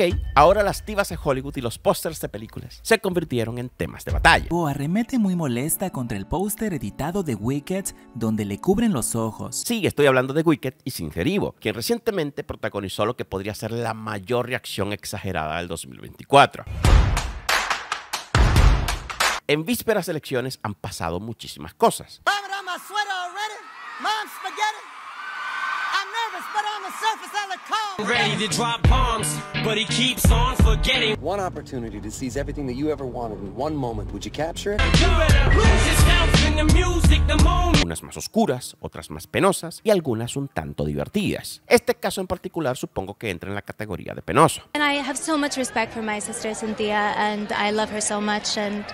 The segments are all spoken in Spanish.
Ok, ahora las divas de Hollywood y los pósters de películas se convirtieron en temas de batalla. O oh, arremete muy molesta contra el póster editado de Wicked donde le cubren los ojos. Sí, estoy hablando de Wicked y Sin quien recientemente protagonizó lo que podría ser la mayor reacción exagerada del 2024. En vísperas de elecciones han pasado muchísimas cosas surface, but on the surface I look calm. Ready to drop bombs, but he keeps on forgetting. One opportunity to seize everything that you ever wanted in one moment. Would you capture it? You better lose yourself in the music the moment. Unas más oscuras, otras más penosas y algunas un tanto divertidas. Este caso en particular supongo que entra en la categoría de penoso. And I have so much respect for my sister Cynthia and I love her so much and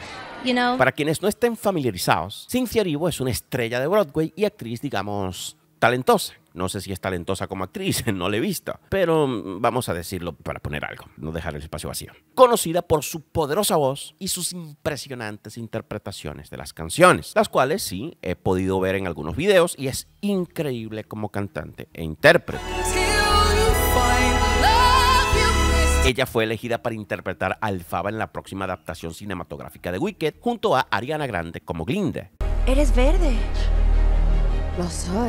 You know. Para quienes no estén familiarizados, Cynthia Erivo es una estrella de Broadway y actriz, digamos, talentosa. No sé si es talentosa como actriz, no le he visto, pero vamos a decirlo para poner algo, no dejar el espacio vacío. Conocida por su poderosa voz y sus impresionantes interpretaciones de las canciones, las cuales sí he podido ver en algunos videos y es increíble como cantante e intérprete. Ella fue elegida para interpretar a Alfaba en la próxima adaptación cinematográfica de Wicked junto a Ariana Grande como Glinda. Eres verde.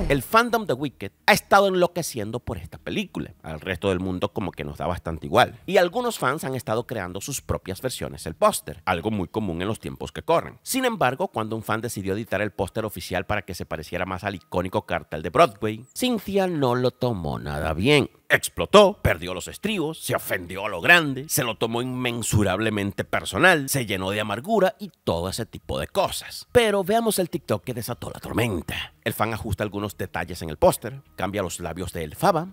El fandom de Wicked ha estado enloqueciendo por esta película. Al resto del mundo como que nos da bastante igual. Y algunos fans han estado creando sus propias versiones del póster, algo muy común en los tiempos que corren. Sin embargo, cuando un fan decidió editar el póster oficial para que se pareciera más al icónico cartel de Broadway, Cynthia no lo tomó nada bien. Explotó, perdió los estribos, se ofendió a lo grande, se lo tomó inmensurablemente personal, se llenó de amargura y todo ese tipo de cosas. Pero veamos el TikTok que desató la tormenta. El fan ajusta algunos detalles en el póster, cambia los labios de El Faba,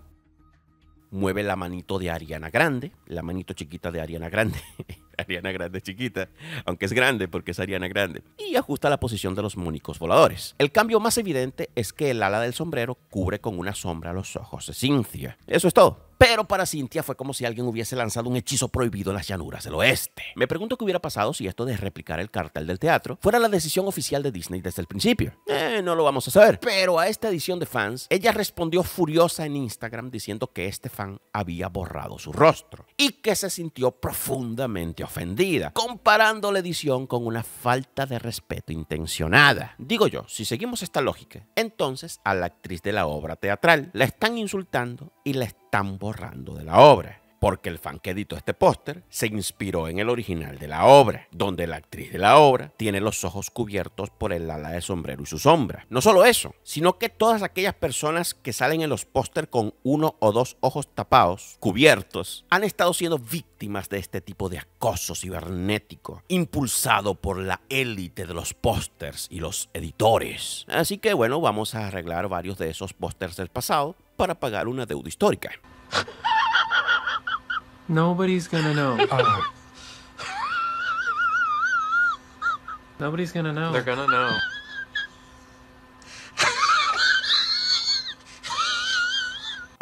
mueve la manito de Ariana Grande, la manito chiquita de Ariana Grande. Ariana Grande chiquita, aunque es grande porque es Ariana Grande, y ajusta la posición de los múnicos voladores. El cambio más evidente es que el ala del sombrero cubre con una sombra los ojos de Cynthia. Eso es todo pero para Cynthia fue como si alguien hubiese lanzado un hechizo prohibido en las llanuras del oeste. Me pregunto qué hubiera pasado si esto de replicar el cartel del teatro fuera la decisión oficial de Disney desde el principio. Eh, no lo vamos a saber. Pero a esta edición de fans, ella respondió furiosa en Instagram diciendo que este fan había borrado su rostro y que se sintió profundamente ofendida, comparando la edición con una falta de respeto intencionada. Digo yo, si seguimos esta lógica, entonces a la actriz de la obra teatral la están insultando y la están están borrando de la obra porque el fan que editó este póster se inspiró en el original de la obra, donde la actriz de la obra tiene los ojos cubiertos por el ala de sombrero y su sombra. No solo eso, sino que todas aquellas personas que salen en los pósters con uno o dos ojos tapados, cubiertos, han estado siendo víctimas de este tipo de acoso cibernético, impulsado por la élite de los pósters y los editores. Así que bueno, vamos a arreglar varios de esos pósters del pasado para pagar una deuda histórica. Nobody's gonna know. Nobody's gonna know. They're gonna know.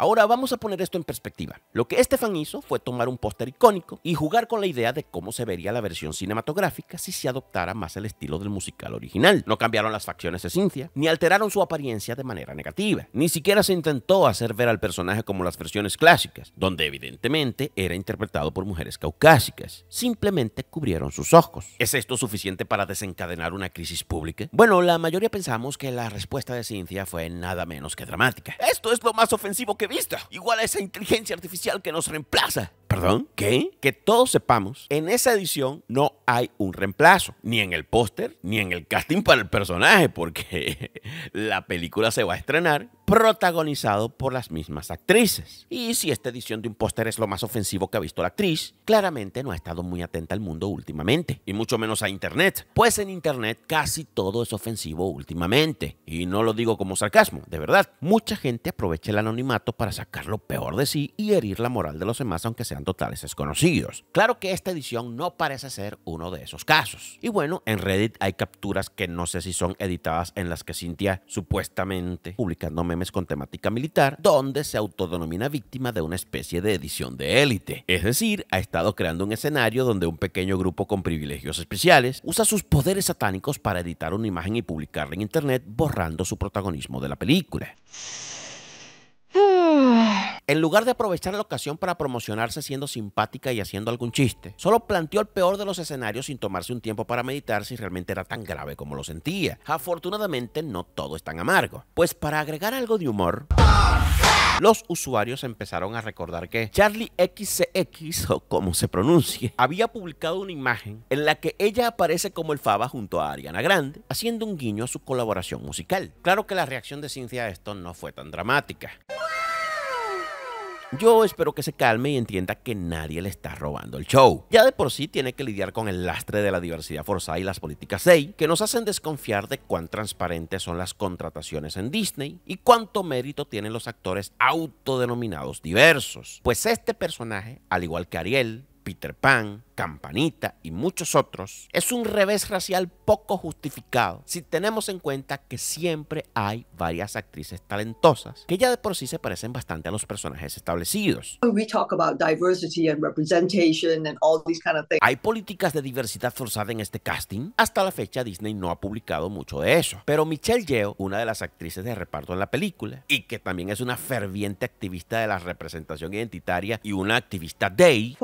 Ahora vamos a poner esto en perspectiva. Lo que Estefan hizo fue tomar un póster icónico y jugar con la idea de cómo se vería la versión cinematográfica si se adoptara más el estilo del musical original. No cambiaron las facciones de Cynthia, ni alteraron su apariencia de manera negativa. Ni siquiera se intentó hacer ver al personaje como las versiones clásicas, donde evidentemente era interpretado por mujeres caucásicas. Simplemente cubrieron sus ojos. ¿Es esto suficiente para desencadenar una crisis pública? Bueno, la mayoría pensamos que la respuesta de Cynthia fue nada menos que dramática. Esto es lo más ofensivo que igual a esa inteligencia artificial que nos reemplaza. ¿Perdón? ¿Qué? Que todos sepamos, en esa edición no hay un reemplazo, ni en el póster, ni en el casting para el personaje, porque la película se va a estrenar protagonizado por las mismas actrices. Y si esta edición de un póster es lo más ofensivo que ha visto la actriz, claramente no ha estado muy atenta al mundo últimamente, y mucho menos a Internet, pues en Internet casi todo es ofensivo últimamente. Y no lo digo como sarcasmo, de verdad, mucha gente aprovecha el anonimato para sacar lo peor de sí y herir la moral de los demás, aunque sean totales desconocidos. Claro que esta edición no parece ser uno de esos casos. Y bueno, en Reddit hay capturas que no sé si son editadas en las que Cintia supuestamente publicando memes con temática militar, donde se autodenomina víctima de una especie de edición de élite. Es decir, ha estado creando un escenario donde un pequeño grupo con privilegios especiales usa sus poderes satánicos para editar una imagen y publicarla en internet borrando su protagonismo de la película. En lugar de aprovechar la ocasión para promocionarse siendo simpática y haciendo algún chiste, solo planteó el peor de los escenarios sin tomarse un tiempo para meditar si realmente era tan grave como lo sentía. Afortunadamente no todo es tan amargo, pues para agregar algo de humor... Los usuarios empezaron a recordar que Charlie XCX, o como se pronuncie, había publicado una imagen en la que ella aparece como el Faba junto a Ariana Grande, haciendo un guiño a su colaboración musical. Claro que la reacción de Cynthia a esto no fue tan dramática. Yo espero que se calme y entienda que nadie le está robando el show. Ya de por sí tiene que lidiar con el lastre de la diversidad forzada y las políticas de que nos hacen desconfiar de cuán transparentes son las contrataciones en Disney y cuánto mérito tienen los actores autodenominados diversos. Pues este personaje, al igual que Ariel, Peter Pan, Campanita y muchos otros, es un revés racial poco justificado si tenemos en cuenta que siempre hay varias actrices talentosas que ya de por sí se parecen bastante a los personajes establecidos. Hay políticas de diversidad forzada en este casting. Hasta la fecha Disney no ha publicado mucho de eso, pero Michelle Yeoh, una de las actrices de reparto en la película y que también es una ferviente activista de la representación identitaria y una activista gay,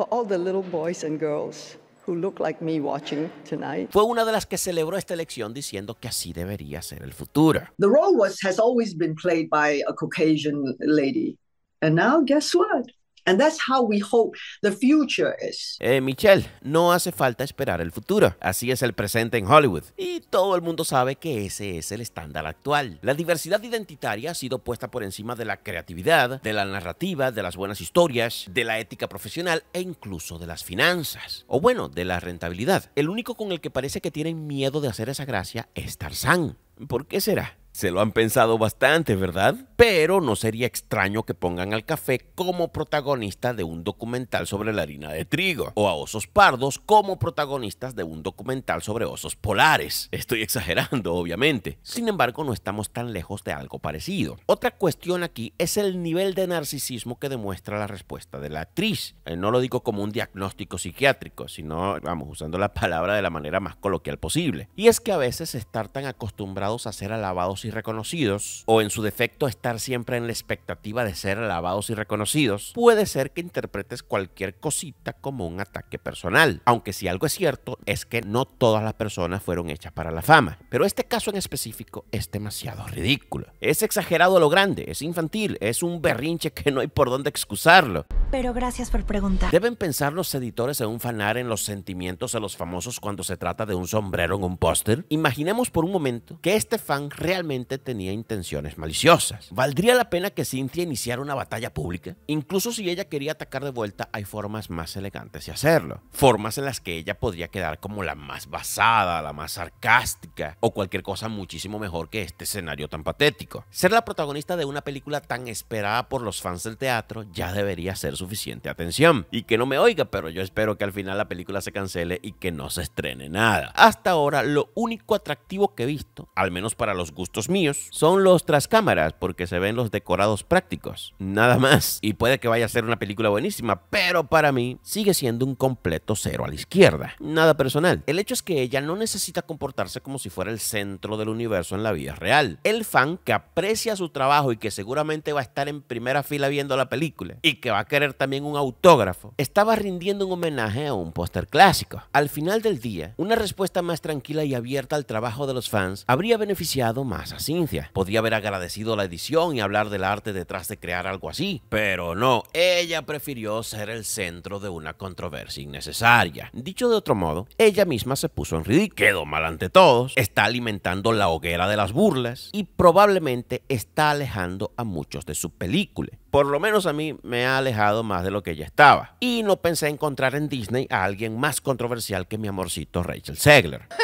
little boys and girls who look like me watching tonight. Fue una de las que celebró esta elección diciendo que así debería ser el futuro. The role was has always been played by a Caucasian lady. And now guess what? And that's how we hope the future Eh, Michelle, no hace falta esperar el futuro. Así es el presente en Hollywood. Y todo el mundo sabe que ese es el estándar actual. La diversidad identitaria ha sido puesta por encima de la creatividad, de la narrativa, de las buenas historias, de la ética profesional e incluso de las finanzas. O bueno, de la rentabilidad. El único con el que parece que tienen miedo de hacer esa gracia es Tarzán. ¿Por qué será? Se lo han pensado bastante, ¿verdad? Pero no sería extraño que pongan al café como protagonista de un documental sobre la harina de trigo, o a osos pardos como protagonistas de un documental sobre osos polares. Estoy exagerando, obviamente. Sin embargo, no estamos tan lejos de algo parecido. Otra cuestión aquí es el nivel de narcisismo que demuestra la respuesta de la actriz. Eh, no lo digo como un diagnóstico psiquiátrico, sino, vamos, usando la palabra de la manera más coloquial posible. Y es que a veces estar tan acostumbrados a ser alabados y reconocidos, o en su defecto estar siempre en la expectativa de ser alabados y reconocidos, puede ser que interpretes cualquier cosita como un ataque personal. Aunque si algo es cierto es que no todas las personas fueron hechas para la fama. Pero este caso en específico es demasiado ridículo. Es exagerado a lo grande, es infantil, es un berrinche que no hay por dónde excusarlo. Pero gracias por preguntar. Deben pensar los editores en un fanar en los sentimientos de los famosos cuando se trata de un sombrero en un póster. Imaginemos por un momento que este fan realmente tenía intenciones maliciosas. ¿Valdría la pena que Cynthia iniciara una batalla pública? Incluso si ella quería atacar de vuelta, hay formas más elegantes de hacerlo. Formas en las que ella podría quedar como la más basada, la más sarcástica o cualquier cosa muchísimo mejor que este escenario tan patético. Ser la protagonista de una película tan esperada por los fans del teatro ya debería ser suficiente atención. Y que no me oiga, pero yo espero que al final la película se cancele y que no se estrene nada. Hasta ahora, lo único atractivo que he visto, al menos para los gustos míos son los tras cámaras porque se ven los decorados prácticos, nada más. Y puede que vaya a ser una película buenísima, pero para mí sigue siendo un completo cero a la izquierda. Nada personal. El hecho es que ella no necesita comportarse como si fuera el centro del universo en la vida real. El fan que aprecia su trabajo y que seguramente va a estar en primera fila viendo la película y que va a querer también un autógrafo, estaba rindiendo un homenaje a un póster clásico. Al final del día, una respuesta más tranquila y abierta al trabajo de los fans habría beneficiado más casa Cynthia. Podía haber agradecido la edición y hablar del arte detrás de crear algo así, pero no, ella prefirió ser el centro de una controversia innecesaria. Dicho de otro modo, ella misma se puso en ridículo, quedó mal ante todos, está alimentando la hoguera de las burlas y probablemente está alejando a muchos de su película. Por lo menos a mí me ha alejado más de lo que ella estaba. Y no pensé encontrar en Disney a alguien más controversial que mi amorcito Rachel Segler.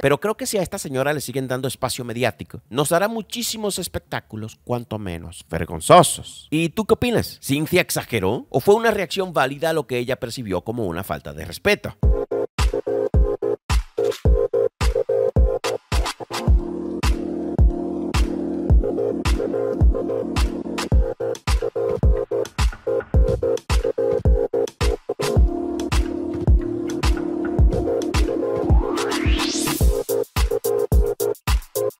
Pero creo que si a esta señora le siguen dando espacio mediático, nos dará muchísimos espectáculos, cuanto menos vergonzosos. ¿Y tú qué opinas? ¿Cynthia exageró? ¿O fue una reacción válida a lo que ella percibió como una falta de respeto?